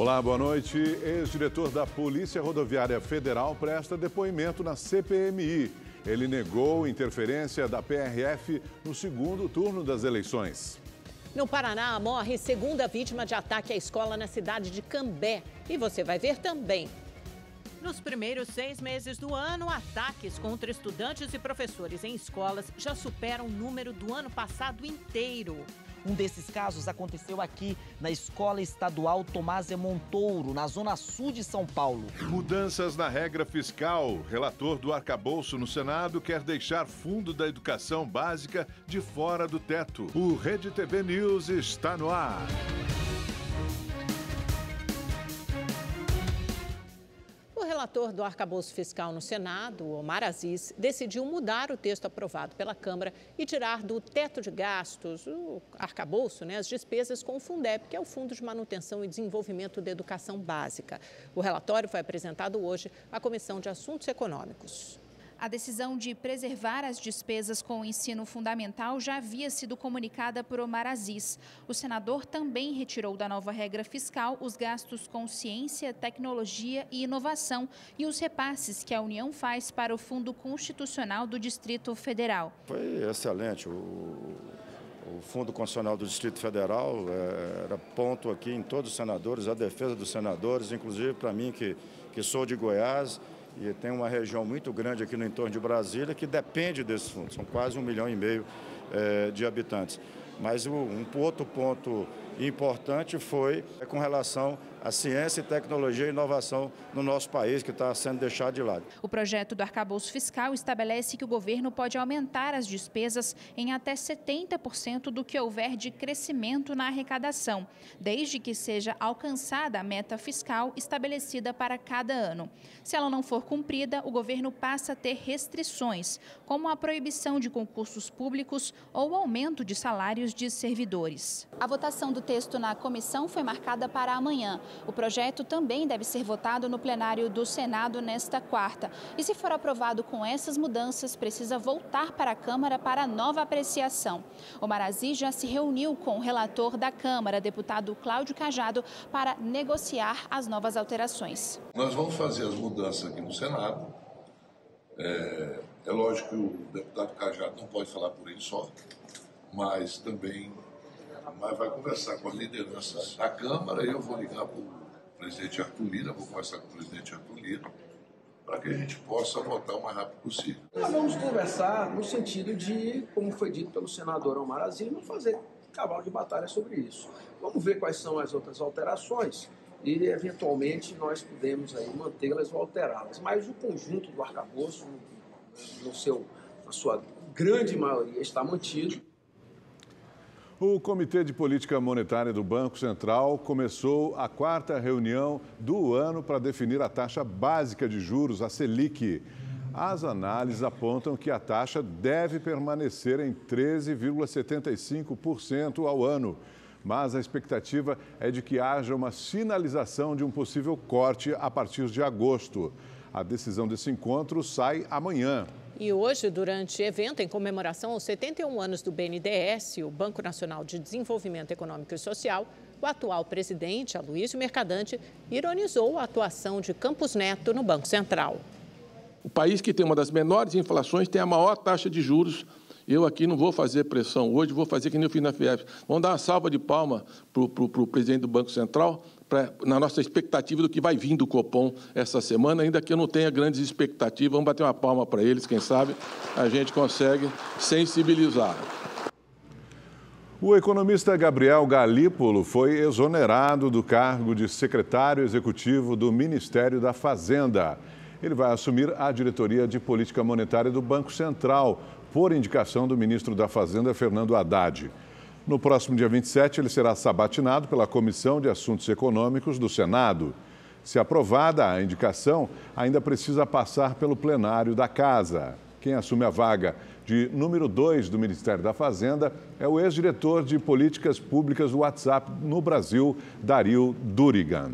Olá, boa noite. Ex-diretor da Polícia Rodoviária Federal presta depoimento na CPMI. Ele negou interferência da PRF no segundo turno das eleições. No Paraná, morre segunda vítima de ataque à escola na cidade de Cambé. E você vai ver também. Nos primeiros seis meses do ano, ataques contra estudantes e professores em escolas já superam o número do ano passado inteiro. Um desses casos aconteceu aqui na Escola Estadual Tomás Montouro, na zona sul de São Paulo. Mudanças na regra fiscal. Relator do arcabouço no Senado quer deixar fundo da educação básica de fora do teto. O Rede TV News está no ar. O relator do arcabouço fiscal no Senado, Omar Aziz, decidiu mudar o texto aprovado pela Câmara e tirar do teto de gastos, o arcabouço, né, as despesas com o Fundeb, que é o Fundo de Manutenção e Desenvolvimento da Educação Básica. O relatório foi apresentado hoje à Comissão de Assuntos Econômicos. A decisão de preservar as despesas com o ensino fundamental já havia sido comunicada por Omar Aziz. O senador também retirou da nova regra fiscal os gastos com ciência, tecnologia e inovação e os repasses que a União faz para o Fundo Constitucional do Distrito Federal. Foi excelente. O, o Fundo Constitucional do Distrito Federal é, era ponto aqui em todos os senadores, a defesa dos senadores, inclusive para mim que, que sou de Goiás e tem uma região muito grande aqui no entorno de Brasília que depende desses fundos, são quase um milhão e meio é, de habitantes. Mas um outro ponto importante foi eh, com relação a ciência, tecnologia e inovação no nosso país, que está sendo deixado de lado. O projeto do arcabouço fiscal estabelece que o governo pode aumentar as despesas em até 70% do que houver de crescimento na arrecadação, desde que seja alcançada a meta fiscal estabelecida para cada ano. Se ela não for cumprida, o governo passa a ter restrições, como a proibição de concursos públicos ou aumento de salários de servidores. A votação do texto na comissão foi marcada para amanhã. O projeto também deve ser votado no plenário do Senado nesta quarta. E se for aprovado com essas mudanças, precisa voltar para a Câmara para nova apreciação. O Marazzi já se reuniu com o relator da Câmara, deputado Cláudio Cajado, para negociar as novas alterações. Nós vamos fazer as mudanças aqui no Senado. É, é lógico que o deputado Cajado não pode falar por ele só, mas também mas vai conversar com as lideranças da Câmara. Eu vou ligar para o presidente Arthur Lira, vou conversar com o presidente Arthur Lira, para que a gente possa votar o mais rápido possível. Nós vamos conversar no sentido de, como foi dito pelo senador Omar Azim, não fazer cavalo de batalha sobre isso. Vamos ver quais são as outras alterações e, eventualmente, nós podemos aí mantê-las ou alterá-las. Mas o conjunto do arcabouço, no seu, na sua grande maioria, está mantido. O Comitê de Política Monetária do Banco Central começou a quarta reunião do ano para definir a taxa básica de juros, a Selic. As análises apontam que a taxa deve permanecer em 13,75% ao ano, mas a expectativa é de que haja uma sinalização de um possível corte a partir de agosto. A decisão desse encontro sai amanhã. E hoje, durante evento em comemoração aos 71 anos do BNDES, o Banco Nacional de Desenvolvimento Econômico e Social, o atual presidente, Aloysio Mercadante, ironizou a atuação de Campos Neto no Banco Central. O país que tem uma das menores inflações tem a maior taxa de juros eu aqui não vou fazer pressão hoje, vou fazer que nem eu fiz na FIEP. Vamos dar uma salva de palma para o presidente do Banco Central, pra, na nossa expectativa do que vai vir do Copom essa semana, ainda que eu não tenha grandes expectativas. Vamos bater uma palma para eles, quem sabe a gente consegue sensibilizar. O economista Gabriel Galípolo foi exonerado do cargo de secretário executivo do Ministério da Fazenda. Ele vai assumir a diretoria de política monetária do Banco Central, por indicação do ministro da Fazenda, Fernando Haddad. No próximo dia 27, ele será sabatinado pela Comissão de Assuntos Econômicos do Senado. Se aprovada a indicação, ainda precisa passar pelo plenário da Casa. Quem assume a vaga de número 2 do Ministério da Fazenda é o ex-diretor de Políticas Públicas do WhatsApp no Brasil, Dario Durigan.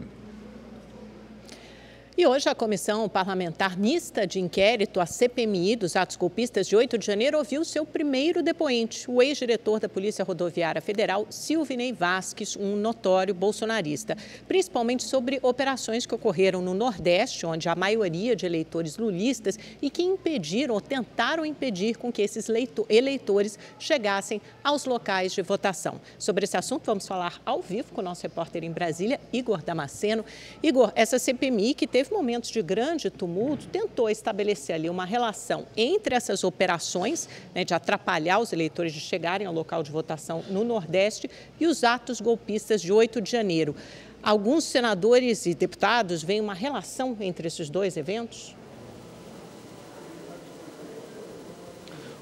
E hoje a Comissão Parlamentar Mista de Inquérito, a CPMI, dos atos golpistas de 8 de janeiro, ouviu seu primeiro depoente, o ex-diretor da Polícia Rodoviária Federal, Silvinei Vasques, um notório bolsonarista, principalmente sobre operações que ocorreram no Nordeste, onde a maioria de eleitores lulistas e que impediram ou tentaram impedir com que esses eleitores chegassem aos locais de votação. Sobre esse assunto, vamos falar ao vivo com o nosso repórter em Brasília, Igor Damasceno. Igor, essa CPMI que teve teve momentos de grande tumulto, tentou estabelecer ali uma relação entre essas operações, né, de atrapalhar os eleitores de chegarem ao local de votação no Nordeste, e os atos golpistas de 8 de janeiro. Alguns senadores e deputados veem uma relação entre esses dois eventos?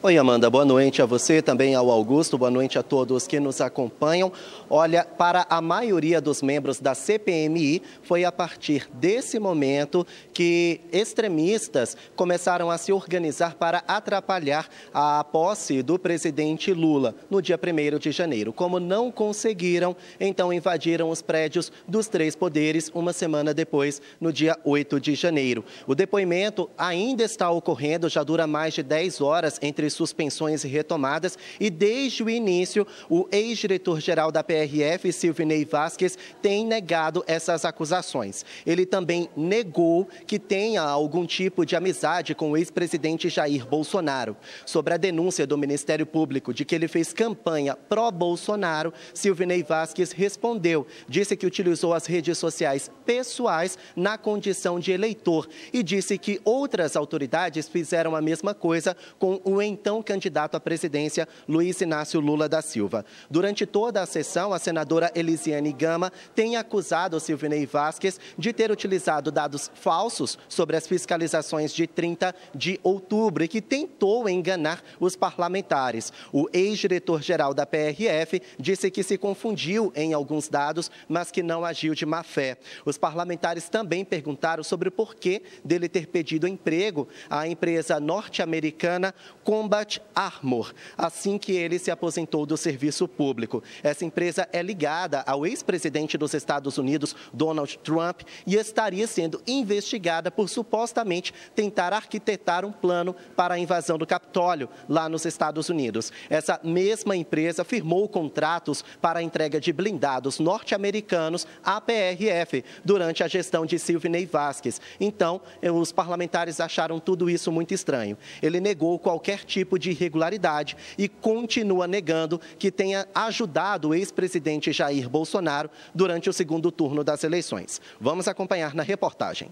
Oi, Amanda, boa noite a você, também ao Augusto, boa noite a todos que nos acompanham. Olha, para a maioria dos membros da CPMI, foi a partir desse momento que extremistas começaram a se organizar para atrapalhar a posse do presidente Lula no dia 1 de janeiro. Como não conseguiram, então invadiram os prédios dos três poderes uma semana depois, no dia 8 de janeiro. O depoimento ainda está ocorrendo, já dura mais de 10 horas entre suspensões e retomadas, e desde o início, o ex-diretor-geral da PF PRF, Silvinei Vasquez, tem negado essas acusações. Ele também negou que tenha algum tipo de amizade com o ex-presidente Jair Bolsonaro. Sobre a denúncia do Ministério Público de que ele fez campanha pró-Bolsonaro, Silvinei Vasquez respondeu. Disse que utilizou as redes sociais pessoais na condição de eleitor e disse que outras autoridades fizeram a mesma coisa com o então candidato à presidência, Luiz Inácio Lula da Silva. Durante toda a sessão, a senadora Elisiane Gama tem acusado Silvinei Vasquez de ter utilizado dados falsos sobre as fiscalizações de 30 de outubro e que tentou enganar os parlamentares. O ex-diretor-geral da PRF disse que se confundiu em alguns dados, mas que não agiu de má fé. Os parlamentares também perguntaram sobre o porquê dele ter pedido emprego à empresa norte-americana Combat Armor, assim que ele se aposentou do serviço público. Essa empresa empresa é ligada ao ex-presidente dos Estados Unidos, Donald Trump, e estaria sendo investigada por supostamente tentar arquitetar um plano para a invasão do Capitólio lá nos Estados Unidos. Essa mesma empresa firmou contratos para a entrega de blindados norte-americanos à PRF durante a gestão de Silvinei Vasquez. Então, os parlamentares acharam tudo isso muito estranho. Ele negou qualquer tipo de irregularidade e continua negando que tenha ajudado o ex-presidente presidente Jair Bolsonaro durante o segundo turno das eleições. Vamos acompanhar na reportagem.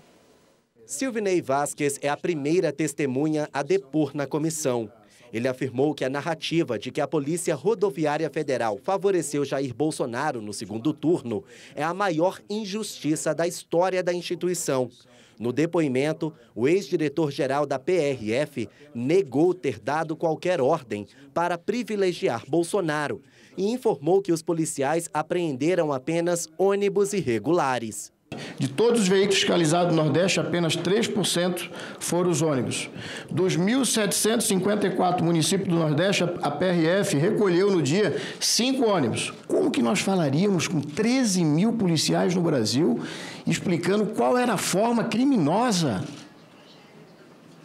Silvinei Vasquez é a primeira testemunha a depor na comissão. Ele afirmou que a narrativa de que a Polícia Rodoviária Federal favoreceu Jair Bolsonaro no segundo turno é a maior injustiça da história da instituição. No depoimento, o ex-diretor-geral da PRF negou ter dado qualquer ordem para privilegiar Bolsonaro e informou que os policiais apreenderam apenas ônibus irregulares. De todos os veículos fiscalizados no Nordeste, apenas 3% foram os ônibus. Dos 1.754 municípios do Nordeste, a PRF recolheu no dia cinco ônibus. Como que nós falaríamos com 13 mil policiais no Brasil explicando qual era a forma criminosa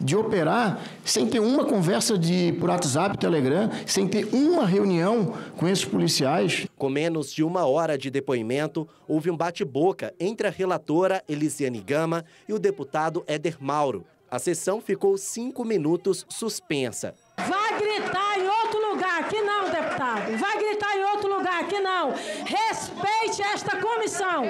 de operar sem ter uma conversa de por WhatsApp, Telegram, sem ter uma reunião com esses policiais. Com menos de uma hora de depoimento, houve um bate-boca entre a relatora Elisiane Gama e o deputado Éder Mauro. A sessão ficou cinco minutos suspensa. Vai gritar em outro lugar aqui não, deputado. Vai gritar em outro lugar aqui não. Respeite esta comissão.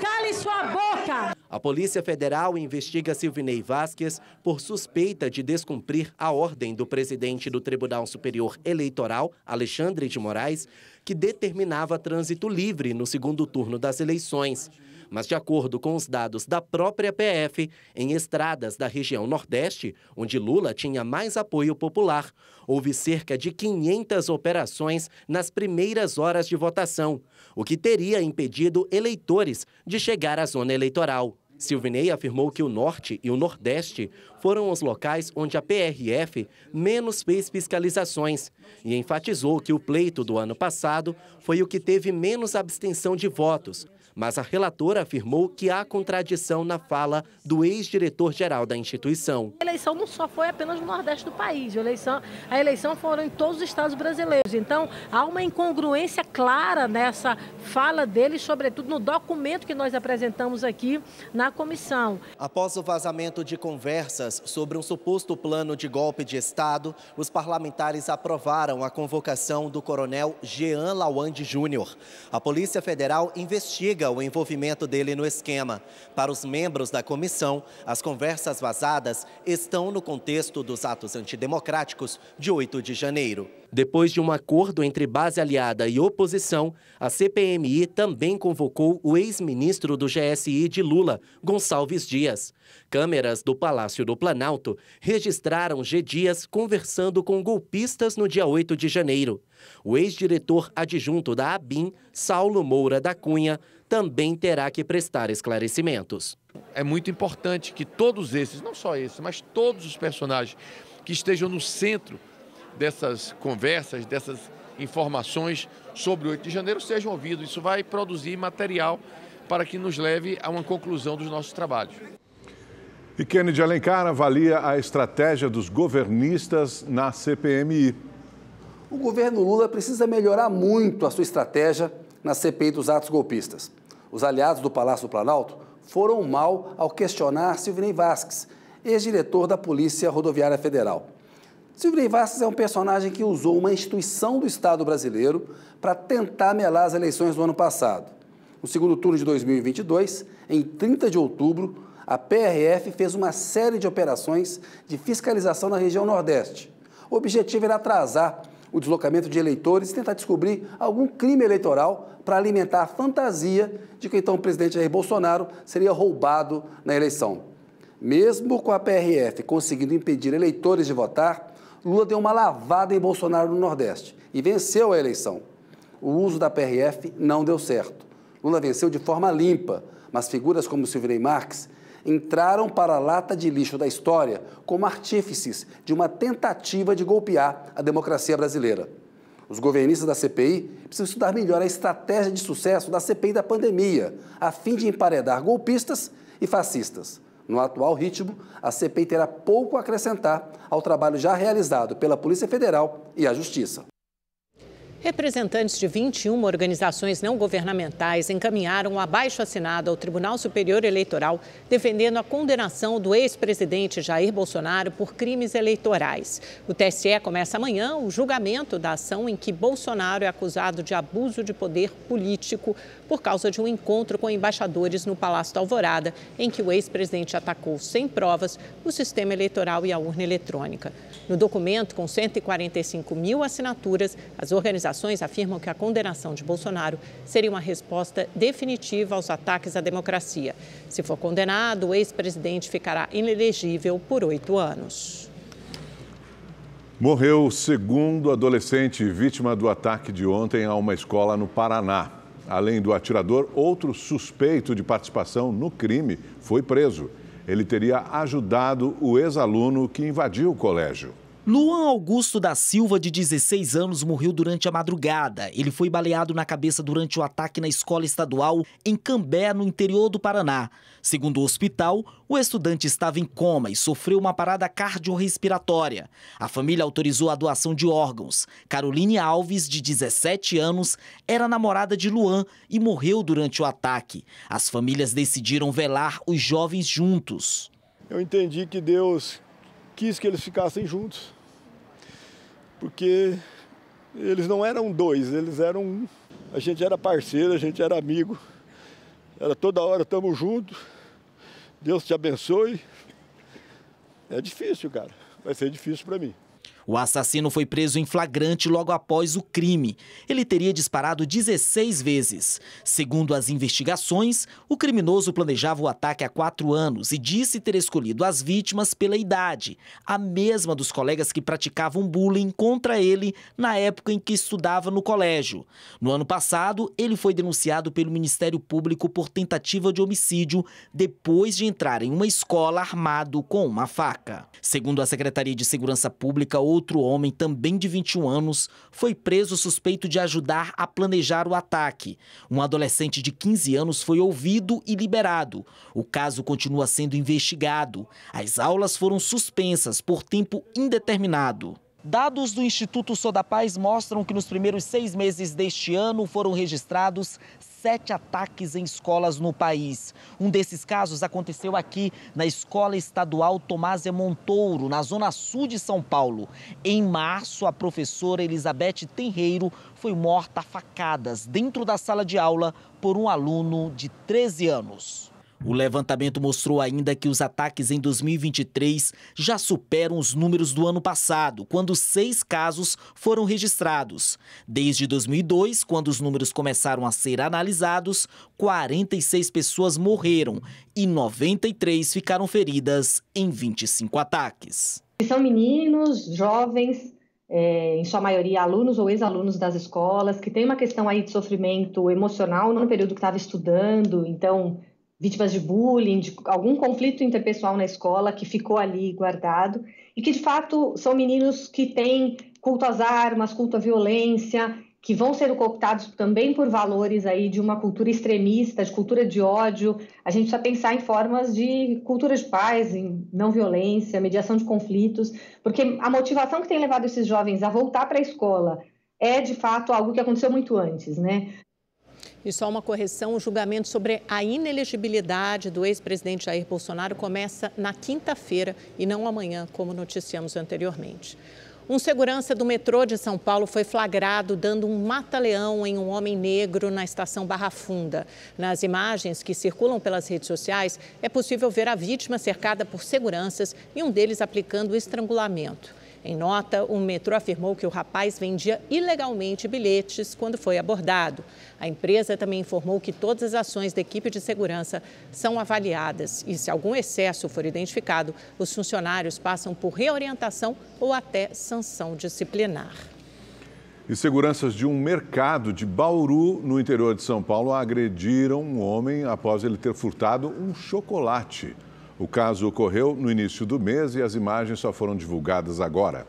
Cale sua boca. A Polícia Federal investiga Silvinei Vasquez por suspeita de descumprir a ordem do presidente do Tribunal Superior Eleitoral, Alexandre de Moraes, que determinava trânsito livre no segundo turno das eleições. Mas, de acordo com os dados da própria PF, em estradas da região Nordeste, onde Lula tinha mais apoio popular, houve cerca de 500 operações nas primeiras horas de votação, o que teria impedido eleitores de chegar à zona eleitoral. Silvinei afirmou que o Norte e o Nordeste foram os locais onde a PRF menos fez fiscalizações e enfatizou que o pleito do ano passado foi o que teve menos abstenção de votos, mas a relatora afirmou que há contradição na fala do ex-diretor-geral da instituição. A eleição não só foi apenas no Nordeste do país, a eleição, a eleição foram em todos os estados brasileiros. Então, há uma incongruência clara nessa fala dele, sobretudo no documento que nós apresentamos aqui na comissão. Após o vazamento de conversas sobre um suposto plano de golpe de Estado, os parlamentares aprovaram a convocação do coronel Jean Lawande Júnior. A Polícia Federal investiga investiga o envolvimento dele no esquema. Para os membros da comissão, as conversas vazadas estão no contexto dos atos antidemocráticos de 8 de janeiro. Depois de um acordo entre base aliada e oposição, a CPMI também convocou o ex-ministro do GSI de Lula, Gonçalves Dias. Câmeras do Palácio do Planalto registraram G. Dias conversando com golpistas no dia 8 de janeiro. O ex-diretor adjunto da ABIN, Saulo Moura da Cunha, também terá que prestar esclarecimentos. É muito importante que todos esses, não só esse, mas todos os personagens que estejam no centro dessas conversas, dessas informações sobre o 8 de janeiro sejam ouvidos. Isso vai produzir material para que nos leve a uma conclusão dos nossos trabalhos. E Kennedy Alencar avalia a estratégia dos governistas na CPMI. O governo Lula precisa melhorar muito a sua estratégia na CPI dos atos golpistas. Os aliados do Palácio do Planalto foram mal ao questionar Silvinei Vasques, ex-diretor da Polícia Rodoviária Federal. Silvio Vasques é um personagem que usou uma instituição do Estado brasileiro para tentar melar as eleições do ano passado. No segundo turno de 2022, em 30 de outubro, a PRF fez uma série de operações de fiscalização na região Nordeste. O objetivo era atrasar o deslocamento de eleitores e tentar descobrir algum crime eleitoral para alimentar a fantasia de que então o presidente Jair Bolsonaro seria roubado na eleição. Mesmo com a PRF conseguindo impedir eleitores de votar, Lula deu uma lavada em Bolsonaro no Nordeste e venceu a eleição. O uso da PRF não deu certo. Lula venceu de forma limpa, mas figuras como Silvinei Marques entraram para a lata de lixo da história como artífices de uma tentativa de golpear a democracia brasileira. Os governistas da CPI precisam estudar melhor a estratégia de sucesso da CPI da pandemia, a fim de emparedar golpistas e fascistas. No atual ritmo, a CPI terá pouco a acrescentar ao trabalho já realizado pela Polícia Federal e a Justiça. Representantes de 21 organizações não governamentais encaminharam um abaixo assinado ao Tribunal Superior Eleitoral, defendendo a condenação do ex-presidente Jair Bolsonaro por crimes eleitorais. O TSE começa amanhã o julgamento da ação em que Bolsonaro é acusado de abuso de poder político por causa de um encontro com embaixadores no Palácio da Alvorada, em que o ex-presidente atacou sem provas o sistema eleitoral e a urna eletrônica. No documento, com 145 mil assinaturas, as organizações afirmam que a condenação de Bolsonaro seria uma resposta definitiva aos ataques à democracia. Se for condenado, o ex-presidente ficará inelegível por oito anos. Morreu o segundo adolescente vítima do ataque de ontem a uma escola no Paraná. Além do atirador, outro suspeito de participação no crime foi preso. Ele teria ajudado o ex-aluno que invadiu o colégio. Luan Augusto da Silva, de 16 anos, morreu durante a madrugada. Ele foi baleado na cabeça durante o ataque na escola estadual em Cambé, no interior do Paraná. Segundo o hospital, o estudante estava em coma e sofreu uma parada cardiorrespiratória. A família autorizou a doação de órgãos. Caroline Alves, de 17 anos, era namorada de Luan e morreu durante o ataque. As famílias decidiram velar os jovens juntos. Eu entendi que Deus quis que eles ficassem juntos, porque eles não eram dois, eles eram um. A gente era parceiro, a gente era amigo. Era toda hora estamos juntos. Deus te abençoe. É difícil, cara. Vai ser difícil para mim. O assassino foi preso em flagrante logo após o crime. Ele teria disparado 16 vezes. Segundo as investigações, o criminoso planejava o ataque há quatro anos e disse ter escolhido as vítimas pela idade, a mesma dos colegas que praticavam bullying contra ele na época em que estudava no colégio. No ano passado, ele foi denunciado pelo Ministério Público por tentativa de homicídio depois de entrar em uma escola armado com uma faca. Segundo a Secretaria de Segurança Pública, ou Outro homem, também de 21 anos, foi preso suspeito de ajudar a planejar o ataque. Um adolescente de 15 anos foi ouvido e liberado. O caso continua sendo investigado. As aulas foram suspensas por tempo indeterminado. Dados do Instituto Soda Paz mostram que nos primeiros seis meses deste ano foram registrados sete ataques em escolas no país. Um desses casos aconteceu aqui na Escola Estadual Tomásia Montouro, na zona sul de São Paulo. Em março, a professora Elizabeth Tenreiro foi morta a facadas dentro da sala de aula por um aluno de 13 anos. O levantamento mostrou ainda que os ataques em 2023 já superam os números do ano passado, quando seis casos foram registrados. Desde 2002, quando os números começaram a ser analisados, 46 pessoas morreram e 93 ficaram feridas em 25 ataques. São meninos, jovens, é, em sua maioria alunos ou ex-alunos das escolas, que tem uma questão aí de sofrimento emocional no período que estava estudando, então vítimas de bullying, de algum conflito interpessoal na escola que ficou ali guardado e que de fato são meninos que têm culto às armas, culto à violência, que vão ser cooptados também por valores aí de uma cultura extremista, de cultura de ódio. A gente precisa pensar em formas de cultura de paz, em não violência, mediação de conflitos, porque a motivação que tem levado esses jovens a voltar para a escola é de fato algo que aconteceu muito antes, né? E só uma correção: o julgamento sobre a inelegibilidade do ex-presidente Jair Bolsonaro começa na quinta-feira e não amanhã, como noticiamos anteriormente. Um segurança do metrô de São Paulo foi flagrado dando um mata-leão em um homem negro na estação Barra Funda. Nas imagens que circulam pelas redes sociais, é possível ver a vítima cercada por seguranças e um deles aplicando estrangulamento. Em nota, o metrô afirmou que o rapaz vendia ilegalmente bilhetes quando foi abordado. A empresa também informou que todas as ações da equipe de segurança são avaliadas e, se algum excesso for identificado, os funcionários passam por reorientação ou até sanção disciplinar. E seguranças de um mercado de Bauru, no interior de São Paulo, agrediram um homem após ele ter furtado um chocolate. O caso ocorreu no início do mês e as imagens só foram divulgadas agora.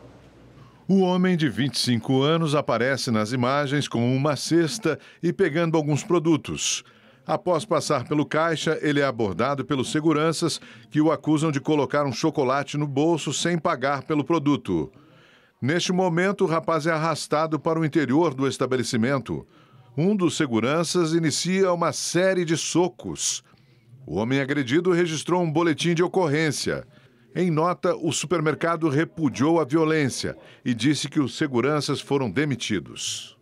O homem de 25 anos aparece nas imagens com uma cesta e pegando alguns produtos. Após passar pelo caixa, ele é abordado pelos seguranças que o acusam de colocar um chocolate no bolso sem pagar pelo produto. Neste momento, o rapaz é arrastado para o interior do estabelecimento. Um dos seguranças inicia uma série de socos. O homem agredido registrou um boletim de ocorrência. Em nota, o supermercado repudiou a violência e disse que os seguranças foram demitidos.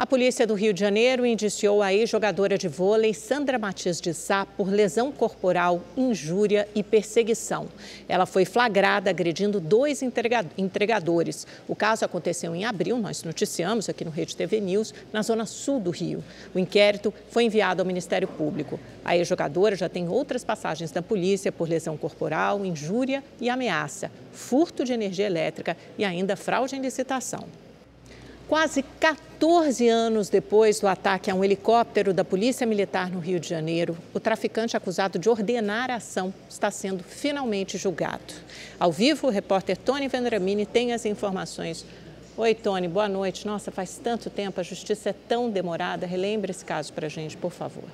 A polícia do Rio de Janeiro indiciou a ex-jogadora de vôlei Sandra Matias de Sá por lesão corporal, injúria e perseguição. Ela foi flagrada agredindo dois entregadores. O caso aconteceu em abril, nós noticiamos aqui no Rede TV News, na zona sul do Rio. O inquérito foi enviado ao Ministério Público. A ex-jogadora já tem outras passagens da polícia por lesão corporal, injúria e ameaça, furto de energia elétrica e ainda fraude em licitação. Quase 14 anos depois do ataque a um helicóptero da Polícia Militar no Rio de Janeiro, o traficante acusado de ordenar a ação está sendo finalmente julgado. Ao vivo, o repórter Tony Vendramini tem as informações. Oi, Tony, boa noite. Nossa, faz tanto tempo, a justiça é tão demorada. Relembre esse caso para a gente, por favor.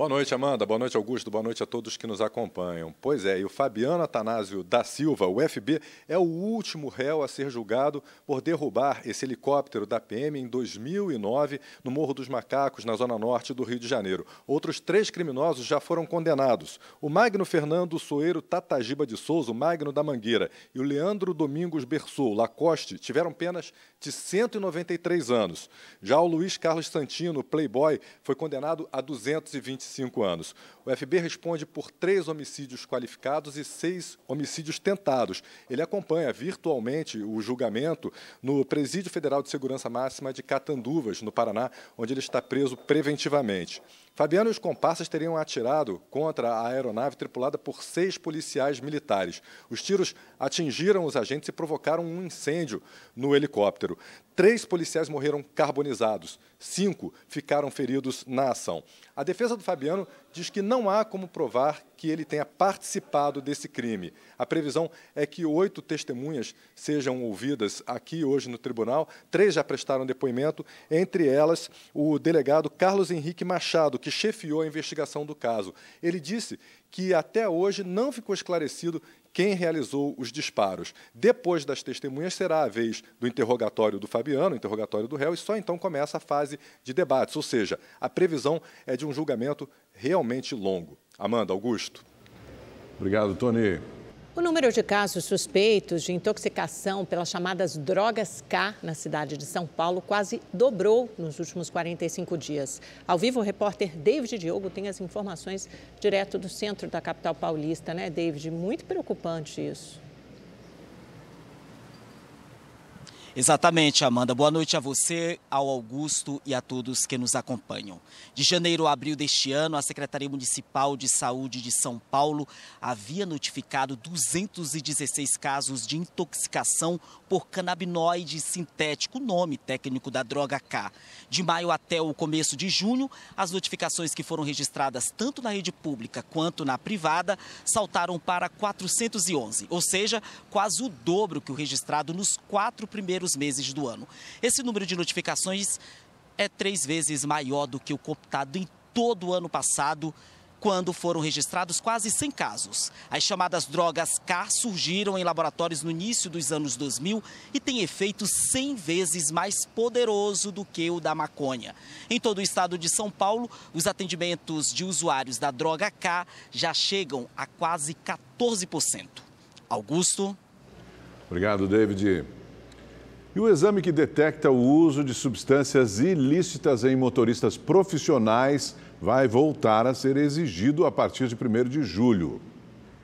Boa noite, Amanda. Boa noite, Augusto. Boa noite a todos que nos acompanham. Pois é, e o Fabiano Atanásio da Silva, o FB, é o último réu a ser julgado por derrubar esse helicóptero da PM em 2009 no Morro dos Macacos, na zona norte do Rio de Janeiro. Outros três criminosos já foram condenados. O Magno Fernando Soeiro Tatagiba de Souza, o Magno da Mangueira, e o Leandro Domingos Bersou, Lacoste, tiveram penas de 193 anos. Já o Luiz Carlos Santino, playboy, foi condenado a 225 25 anos. O FB responde por três homicídios qualificados e seis homicídios tentados. Ele acompanha virtualmente o julgamento no Presídio Federal de Segurança Máxima de Catanduvas, no Paraná, onde ele está preso preventivamente. Fabiano e os comparsas teriam atirado contra a aeronave tripulada por seis policiais militares. Os tiros atingiram os agentes e provocaram um incêndio no helicóptero. Três policiais morreram carbonizados, cinco ficaram feridos na ação. A defesa do Fabiano diz que não há como provar que ele tenha participado desse crime. A previsão é que oito testemunhas sejam ouvidas aqui hoje no tribunal, três já prestaram depoimento, entre elas o delegado Carlos Henrique Machado, que chefiou a investigação do caso. Ele disse que até hoje não ficou esclarecido quem realizou os disparos. Depois das testemunhas será a vez do interrogatório do Fabiano, interrogatório do réu, e só então começa a fase de debates, ou seja, a previsão é de um julgamento realmente longo. Amanda, Augusto. Obrigado, Tony. O número de casos suspeitos de intoxicação pelas chamadas drogas K na cidade de São Paulo quase dobrou nos últimos 45 dias. Ao vivo, o repórter David Diogo tem as informações direto do centro da capital paulista, né, David? Muito preocupante isso. Exatamente, Amanda. Boa noite a você, ao Augusto e a todos que nos acompanham. De janeiro a abril deste ano, a Secretaria Municipal de Saúde de São Paulo havia notificado 216 casos de intoxicação por canabinoide sintético, nome técnico da droga K. De maio até o começo de junho, as notificações que foram registradas tanto na rede pública quanto na privada saltaram para 411, ou seja, quase o dobro que o registrado nos quatro primeiros meses do ano. Esse número de notificações é três vezes maior do que o computado em todo o ano passado quando foram registrados quase 100 casos. As chamadas drogas K surgiram em laboratórios no início dos anos 2000 e têm efeito 100 vezes mais poderoso do que o da maconha. Em todo o estado de São Paulo, os atendimentos de usuários da droga K já chegam a quase 14%. Augusto. Obrigado, David. E o exame que detecta o uso de substâncias ilícitas em motoristas profissionais vai voltar a ser exigido a partir de 1 de julho.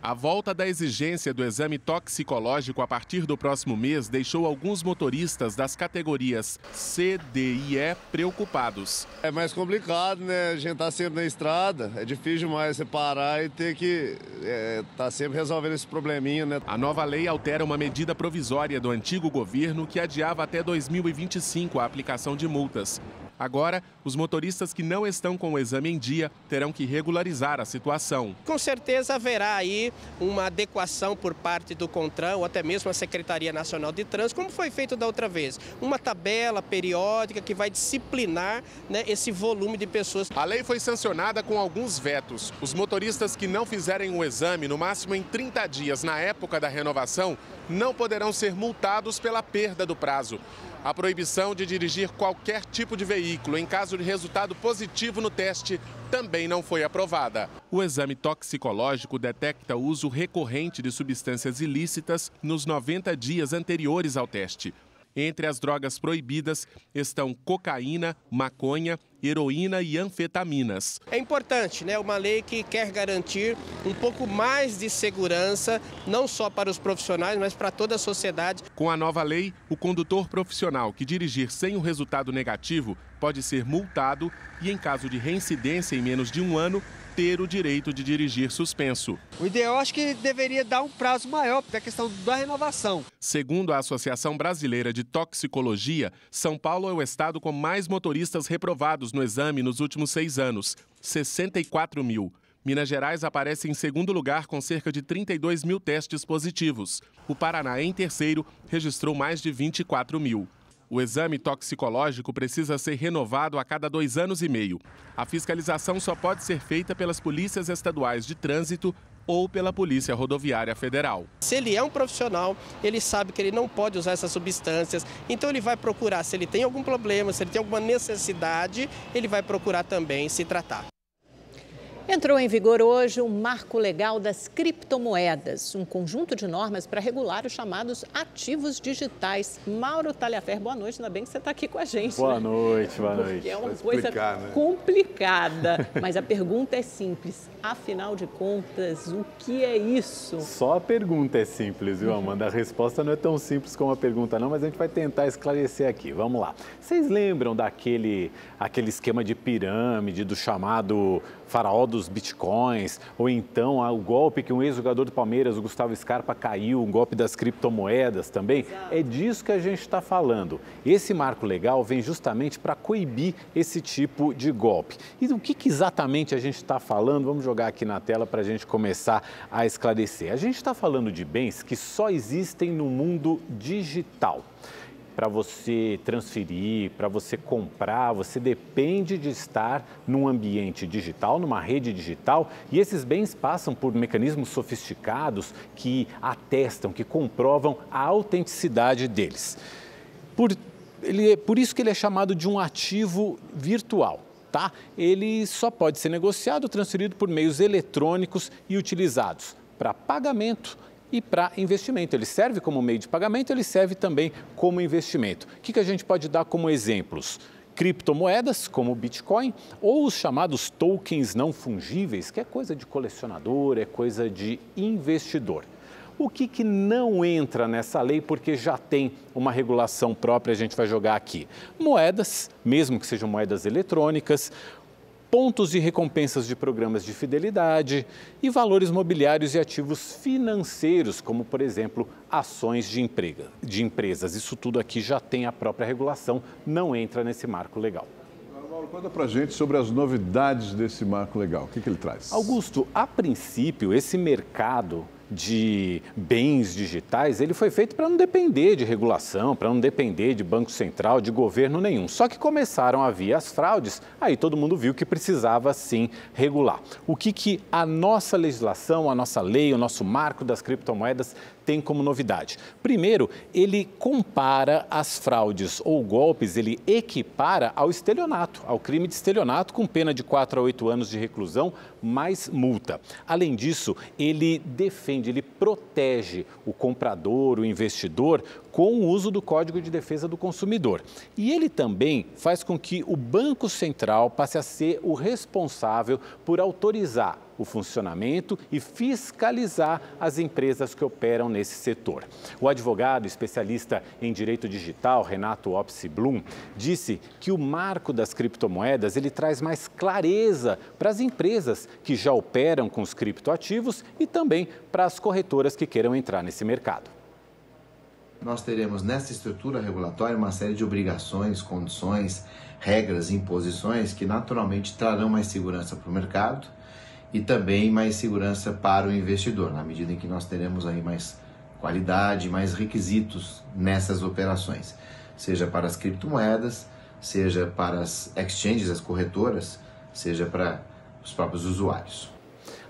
A volta da exigência do exame toxicológico a partir do próximo mês deixou alguns motoristas das categorias C, D e E preocupados. É mais complicado, né? A gente tá sempre na estrada, é difícil demais você parar e ter que é, tá sempre resolvendo esse probleminha, né? A nova lei altera uma medida provisória do antigo governo que adiava até 2025 a aplicação de multas. Agora, os motoristas que não estão com o exame em dia terão que regularizar a situação. Com certeza haverá aí uma adequação por parte do CONTRAN ou até mesmo a Secretaria Nacional de Trânsito, como foi feito da outra vez. Uma tabela periódica que vai disciplinar né, esse volume de pessoas. A lei foi sancionada com alguns vetos. Os motoristas que não fizerem o exame, no máximo em 30 dias na época da renovação, não poderão ser multados pela perda do prazo a proibição de dirigir qualquer tipo de veículo em caso de resultado positivo no teste também não foi aprovada. O exame toxicológico detecta o uso recorrente de substâncias ilícitas nos 90 dias anteriores ao teste. Entre as drogas proibidas estão cocaína, maconha heroína e anfetaminas. É importante, né? Uma lei que quer garantir um pouco mais de segurança, não só para os profissionais, mas para toda a sociedade. Com a nova lei, o condutor profissional que dirigir sem o resultado negativo pode ser multado e, em caso de reincidência em menos de um ano, ter o direito de dirigir suspenso. O ideal acho que deveria dar um prazo maior para a é questão da renovação. Segundo a Associação Brasileira de Toxicologia, São Paulo é o estado com mais motoristas reprovados no exame nos últimos seis anos, 64 mil. Minas Gerais aparece em segundo lugar com cerca de 32 mil testes positivos. O Paraná, em terceiro, registrou mais de 24 mil. O exame toxicológico precisa ser renovado a cada dois anos e meio. A fiscalização só pode ser feita pelas polícias estaduais de trânsito ou pela Polícia Rodoviária Federal. Se ele é um profissional, ele sabe que ele não pode usar essas substâncias, então ele vai procurar, se ele tem algum problema, se ele tem alguma necessidade, ele vai procurar também se tratar. Entrou em vigor hoje o Marco Legal das Criptomoedas, um conjunto de normas para regular os chamados ativos digitais. Mauro Taliaferro, boa noite, ainda bem que você está aqui com a gente. Boa né? noite, boa Porque noite. É uma explicar, coisa né? complicada, mas a pergunta é simples. Afinal de contas, o que é isso? Só a pergunta é simples, viu, Amanda? A resposta não é tão simples como a pergunta, não, mas a gente vai tentar esclarecer aqui. Vamos lá. Vocês lembram daquele aquele esquema de pirâmide do chamado faraó do dos bitcoins, ou então ah, o golpe que um ex-jogador do Palmeiras, o Gustavo Scarpa, caiu, um golpe das criptomoedas também. É disso que a gente está falando. Esse marco legal vem justamente para coibir esse tipo de golpe. E do que, que exatamente a gente está falando? Vamos jogar aqui na tela para a gente começar a esclarecer. A gente está falando de bens que só existem no mundo digital para você transferir, para você comprar, você depende de estar num ambiente digital, numa rede digital, e esses bens passam por mecanismos sofisticados que atestam, que comprovam a autenticidade deles. Por, ele, é, por isso que ele é chamado de um ativo virtual. Tá? Ele só pode ser negociado, transferido por meios eletrônicos e utilizados para pagamento e para investimento. Ele serve como meio de pagamento, ele serve também como investimento. O que, que a gente pode dar como exemplos? criptomoedas, como o Bitcoin, ou os chamados tokens não fungíveis, que é coisa de colecionador, é coisa de investidor. O que, que não entra nessa lei porque já tem uma regulação própria, a gente vai jogar aqui? Moedas, mesmo que sejam moedas eletrônicas, pontos e recompensas de programas de fidelidade e valores mobiliários e ativos financeiros, como, por exemplo, ações de, emprega, de empresas. Isso tudo aqui já tem a própria regulação, não entra nesse marco legal. Paulo, conta para gente sobre as novidades desse marco legal. O que, que ele traz? Augusto, a princípio, esse mercado de bens digitais, ele foi feito para não depender de regulação, para não depender de Banco Central, de governo nenhum. Só que começaram a vir as fraudes, aí todo mundo viu que precisava sim regular. O que, que a nossa legislação, a nossa lei, o nosso marco das criptomoedas tem como novidade? Primeiro, ele compara as fraudes ou golpes, ele equipara ao estelionato, ao crime de estelionato, com pena de 4 a 8 anos de reclusão mais multa. Além disso, ele defende, ele protege o comprador, o investidor com o uso do Código de Defesa do Consumidor. E ele também faz com que o Banco Central passe a ser o responsável por autorizar o funcionamento e fiscalizar as empresas que operam nesse setor. O advogado especialista em direito digital, Renato Opsi Blum, disse que o marco das criptomoedas ele traz mais clareza para as empresas que já operam com os criptoativos e também para as corretoras que queiram entrar nesse mercado nós teremos nessa estrutura regulatória uma série de obrigações, condições, regras, imposições que naturalmente trarão mais segurança para o mercado e também mais segurança para o investidor, na medida em que nós teremos aí mais qualidade, mais requisitos nessas operações, seja para as criptomoedas, seja para as exchanges, as corretoras, seja para os próprios usuários.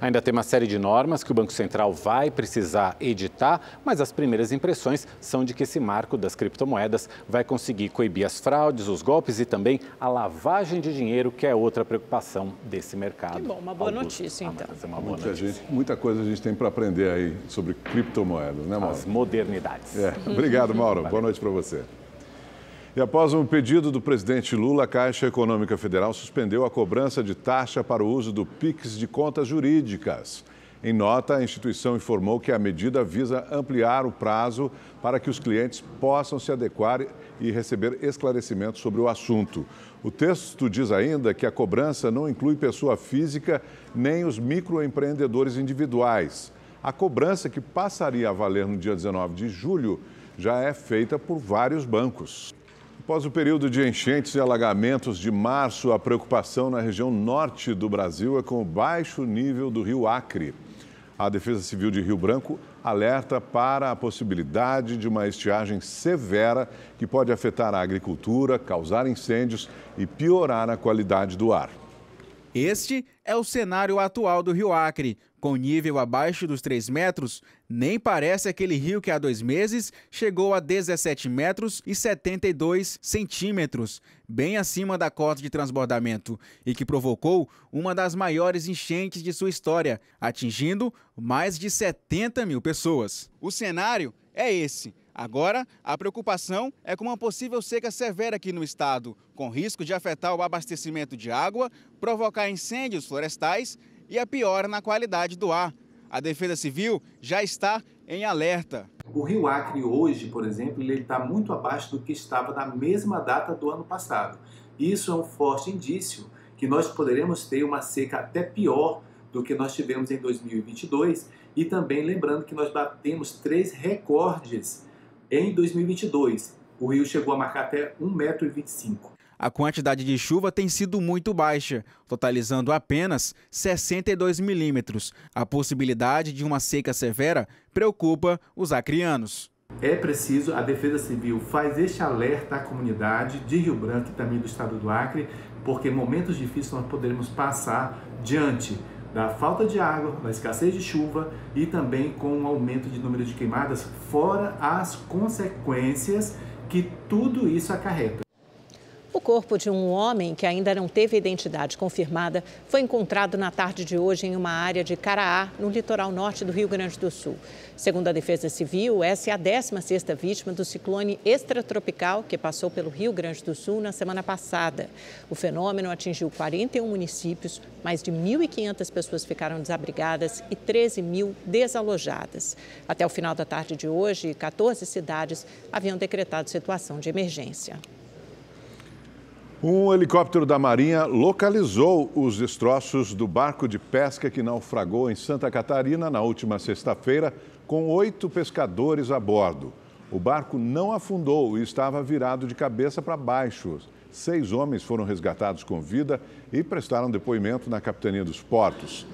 Ainda tem uma série de normas que o Banco Central vai precisar editar, mas as primeiras impressões são de que esse marco das criptomoedas vai conseguir coibir as fraudes, os golpes e também a lavagem de dinheiro, que é outra preocupação desse mercado. Que bom, uma boa Augusto. notícia ah, então. Ah, é uma boa muita, notícia. Gente, muita coisa a gente tem para aprender aí sobre criptomoedas, né, Mauro? As modernidades. É. Obrigado, Mauro. Valeu. Boa noite para você. E após um pedido do presidente Lula, a Caixa Econômica Federal suspendeu a cobrança de taxa para o uso do PIX de contas jurídicas. Em nota, a instituição informou que a medida visa ampliar o prazo para que os clientes possam se adequar e receber esclarecimentos sobre o assunto. O texto diz ainda que a cobrança não inclui pessoa física nem os microempreendedores individuais. A cobrança que passaria a valer no dia 19 de julho já é feita por vários bancos. Após o período de enchentes e alagamentos de março, a preocupação na região norte do Brasil é com o baixo nível do rio Acre. A Defesa Civil de Rio Branco alerta para a possibilidade de uma estiagem severa que pode afetar a agricultura, causar incêndios e piorar a qualidade do ar. Este é o cenário atual do Rio Acre, com nível abaixo dos 3 metros, nem parece aquele rio que há dois meses chegou a 17 metros e 72 centímetros, bem acima da cota de transbordamento, e que provocou uma das maiores enchentes de sua história, atingindo mais de 70 mil pessoas. O cenário é esse. Agora, a preocupação é com uma possível seca severa aqui no estado, com risco de afetar o abastecimento de água, provocar incêndios florestais e a é piora na qualidade do ar. A Defesa Civil já está em alerta. O Rio Acre hoje, por exemplo, ele está muito abaixo do que estava na mesma data do ano passado. Isso é um forte indício que nós poderemos ter uma seca até pior do que nós tivemos em 2022 e também lembrando que nós batemos três recordes em 2022. O rio chegou a marcar até 1,25m a quantidade de chuva tem sido muito baixa, totalizando apenas 62 milímetros. A possibilidade de uma seca severa preocupa os acrianos. É preciso, a Defesa Civil faz este alerta à comunidade de Rio Branco e também do estado do Acre, porque momentos difíceis nós poderemos passar diante da falta de água, da escassez de chuva e também com o aumento de número de queimadas, fora as consequências que tudo isso acarreta. O corpo de um homem que ainda não teve identidade confirmada foi encontrado na tarde de hoje em uma área de Caraá, no litoral norte do Rio Grande do Sul. Segundo a Defesa Civil, essa é a 16ª vítima do ciclone extratropical que passou pelo Rio Grande do Sul na semana passada. O fenômeno atingiu 41 municípios, mais de 1.500 pessoas ficaram desabrigadas e 13 mil desalojadas. Até o final da tarde de hoje, 14 cidades haviam decretado situação de emergência. Um helicóptero da Marinha localizou os destroços do barco de pesca que naufragou em Santa Catarina na última sexta-feira, com oito pescadores a bordo. O barco não afundou e estava virado de cabeça para baixo. Seis homens foram resgatados com vida e prestaram depoimento na Capitania dos Portos.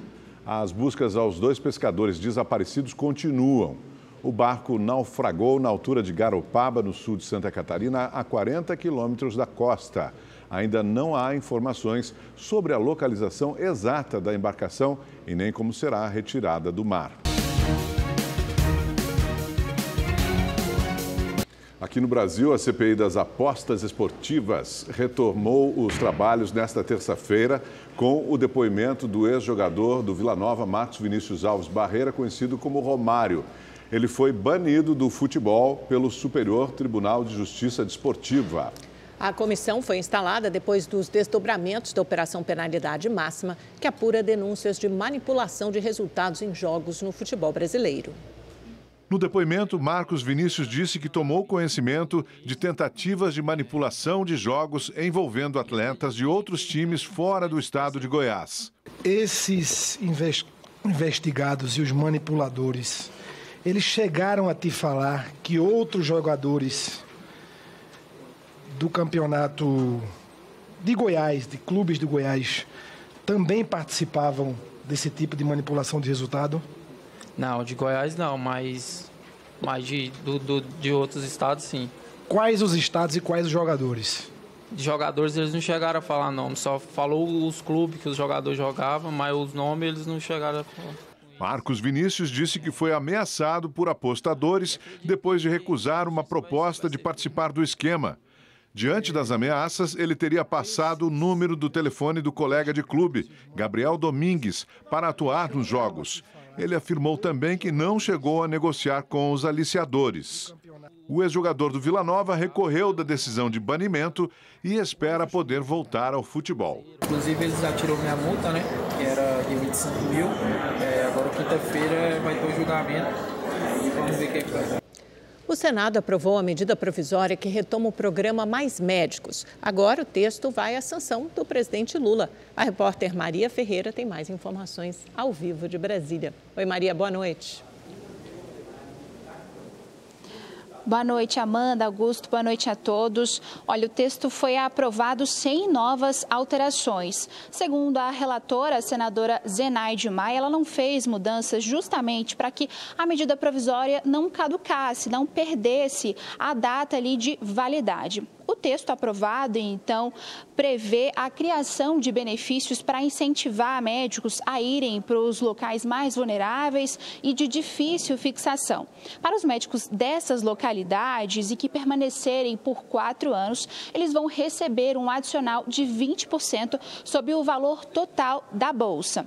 As buscas aos dois pescadores desaparecidos continuam. O barco naufragou na altura de Garopaba, no sul de Santa Catarina, a 40 quilômetros da costa ainda não há informações sobre a localização exata da embarcação e nem como será a retirada do mar. Aqui no Brasil, a CPI das apostas esportivas retomou os trabalhos nesta terça-feira com o depoimento do ex-jogador do Vila Nova, Marcos Vinícius Alves Barreira, conhecido como Romário. Ele foi banido do futebol pelo Superior Tribunal de Justiça Desportiva. A comissão foi instalada depois dos desdobramentos da Operação Penalidade Máxima, que apura denúncias de manipulação de resultados em jogos no futebol brasileiro. No depoimento, Marcos Vinícius disse que tomou conhecimento de tentativas de manipulação de jogos envolvendo atletas de outros times fora do estado de Goiás. Esses investigados e os manipuladores, eles chegaram a te falar que outros jogadores do campeonato de Goiás, de clubes de Goiás, também participavam desse tipo de manipulação de resultado? Não, de Goiás não, mas, mas de, do, do, de outros estados sim. Quais os estados e quais os jogadores? De jogadores eles não chegaram a falar nome, só falou os clubes que os jogadores jogavam, mas os nomes eles não chegaram a falar. Marcos Vinícius disse que foi ameaçado por apostadores depois de recusar uma proposta de participar do esquema. Diante das ameaças, ele teria passado o número do telefone do colega de clube, Gabriel Domingues, para atuar nos jogos. Ele afirmou também que não chegou a negociar com os aliciadores. O ex-jogador do Vila Nova recorreu da decisão de banimento e espera poder voltar ao futebol. Inclusive, eles já minha multa, né? Que era de 25 mil. É, agora, quinta-feira, vai ter o julgamento e vamos ver o que, é que vai dar. O Senado aprovou a medida provisória que retoma o programa Mais Médicos. Agora o texto vai à sanção do presidente Lula. A repórter Maria Ferreira tem mais informações ao vivo de Brasília. Oi, Maria, boa noite. Boa noite, Amanda, Augusto, boa noite a todos. Olha, o texto foi aprovado sem novas alterações. Segundo a relatora, a senadora Zenaide Maia, ela não fez mudanças justamente para que a medida provisória não caducasse, não perdesse a data ali de validade. O texto aprovado, então, prevê a criação de benefícios para incentivar médicos a irem para os locais mais vulneráveis e de difícil fixação. Para os médicos dessas localidades e que permanecerem por quatro anos, eles vão receber um adicional de 20% sobre o valor total da bolsa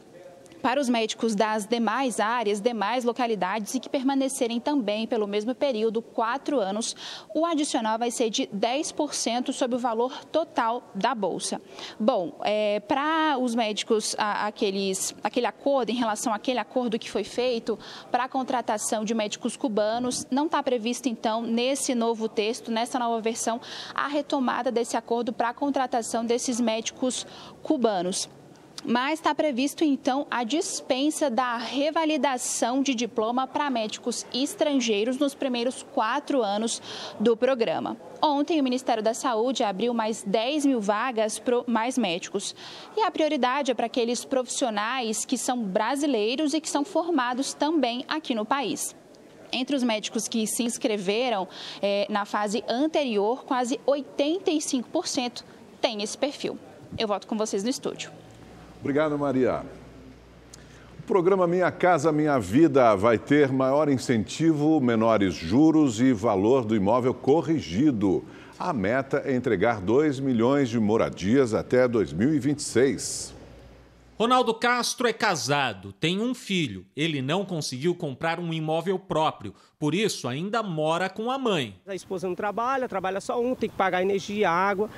para os médicos das demais áreas, demais localidades e que permanecerem também pelo mesmo período, quatro anos, o adicional vai ser de 10% sobre o valor total da Bolsa. Bom, é, para os médicos, a, aqueles, aquele acordo, em relação àquele acordo que foi feito para a contratação de médicos cubanos, não está previsto, então, nesse novo texto, nessa nova versão, a retomada desse acordo para a contratação desses médicos cubanos mas está previsto então a dispensa da revalidação de diploma para médicos estrangeiros nos primeiros quatro anos do programa. Ontem, o Ministério da Saúde abriu mais 10 mil vagas para mais médicos. E a prioridade é para aqueles profissionais que são brasileiros e que são formados também aqui no país. Entre os médicos que se inscreveram é, na fase anterior, quase 85% tem esse perfil. Eu volto com vocês no estúdio. Obrigado, Maria. O programa Minha Casa Minha Vida vai ter maior incentivo, menores juros e valor do imóvel corrigido. A meta é entregar 2 milhões de moradias até 2026. Ronaldo Castro é casado, tem um filho. Ele não conseguiu comprar um imóvel próprio, por isso ainda mora com a mãe. A esposa não trabalha, trabalha só um, tem que pagar energia, água.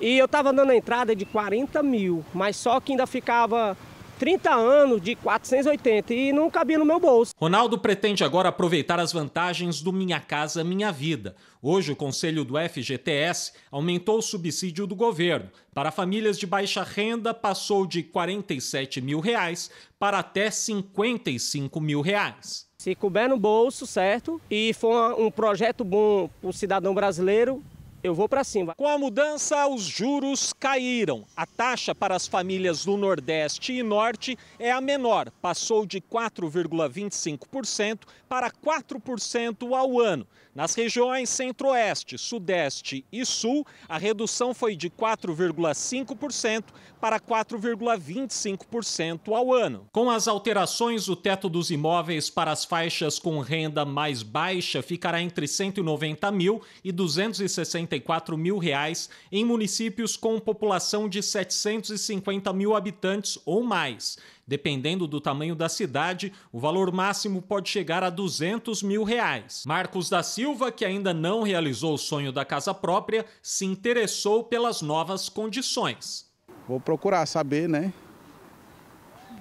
E eu estava dando a entrada de 40 mil, mas só que ainda ficava 30 anos de 480 e não cabia no meu bolso. Ronaldo pretende agora aproveitar as vantagens do Minha Casa Minha Vida. Hoje, o conselho do FGTS aumentou o subsídio do governo. Para famílias de baixa renda, passou de 47 mil reais para até 55 mil reais. Se couber no bolso, certo? E for um projeto bom para o cidadão brasileiro, eu vou para cima. Com a mudança, os juros caíram. A taxa para as famílias do Nordeste e Norte é a menor, passou de 4,25% para 4% ao ano. Nas regiões Centro-Oeste, Sudeste e Sul, a redução foi de 4,5% para 4,25% ao ano. Com as alterações, o teto dos imóveis para as faixas com renda mais baixa ficará entre 190 mil e 260 64 mil reais em municípios com população de 750 mil habitantes ou mais. Dependendo do tamanho da cidade, o valor máximo pode chegar a 200 mil reais. Marcos da Silva, que ainda não realizou o sonho da casa própria, se interessou pelas novas condições. Vou procurar saber, né?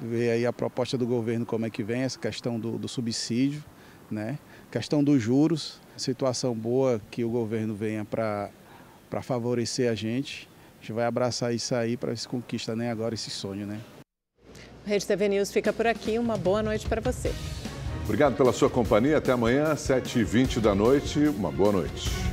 Ver aí a proposta do governo, como é que vem essa questão do, do subsídio, né? Questão dos juros, situação boa que o governo venha para favorecer a gente. A gente vai abraçar isso aí para se conquistar nem né? agora esse sonho, né? Rede TV News fica por aqui. Uma boa noite para você. Obrigado pela sua companhia. Até amanhã, 7h20 da noite. Uma boa noite.